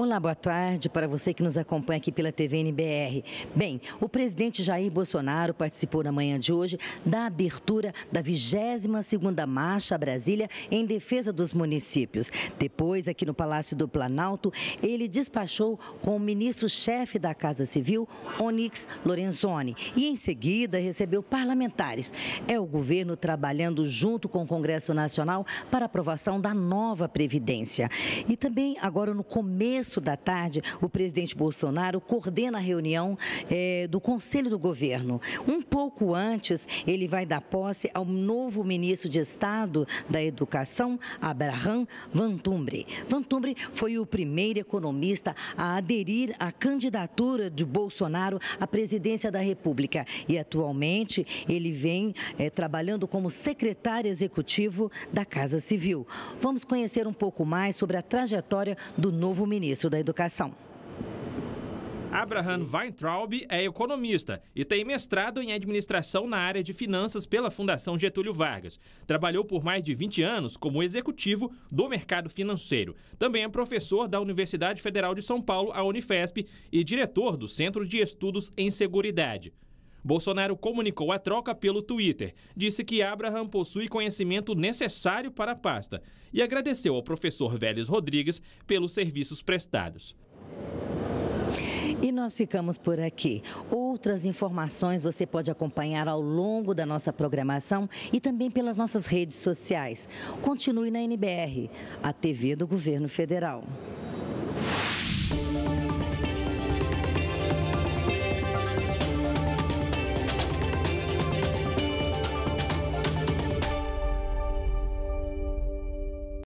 Olá, boa tarde para você que nos acompanha aqui pela TVNBR. Bem, o presidente Jair Bolsonaro participou na manhã de hoje da abertura da 22ª Marcha Brasília em defesa dos municípios. Depois, aqui no Palácio do Planalto, ele despachou com o ministro-chefe da Casa Civil, Onix Lorenzoni, e em seguida recebeu parlamentares. É o governo trabalhando junto com o Congresso Nacional para aprovação da nova Previdência. E também agora no começo começo da tarde, o presidente Bolsonaro coordena a reunião é, do Conselho do Governo. Um pouco antes, ele vai dar posse ao novo ministro de Estado da Educação, Abraham Vantumbre. Vantumbre foi o primeiro economista a aderir à candidatura de Bolsonaro à presidência da República e atualmente ele vem é, trabalhando como secretário executivo da Casa Civil. Vamos conhecer um pouco mais sobre a trajetória do novo ministro da Educação. Abraham Weintraub é economista e tem mestrado em administração na área de finanças pela Fundação Getúlio Vargas. Trabalhou por mais de 20 anos como executivo do mercado financeiro. Também é professor da Universidade Federal de São Paulo, a Unifesp, e diretor do Centro de Estudos em Seguridade. Bolsonaro comunicou a troca pelo Twitter, disse que Abraham possui conhecimento necessário para a pasta e agradeceu ao professor Vélez Rodrigues pelos serviços prestados. E nós ficamos por aqui. Outras informações você pode acompanhar ao longo da nossa programação e também pelas nossas redes sociais. Continue na NBR, a TV do Governo Federal.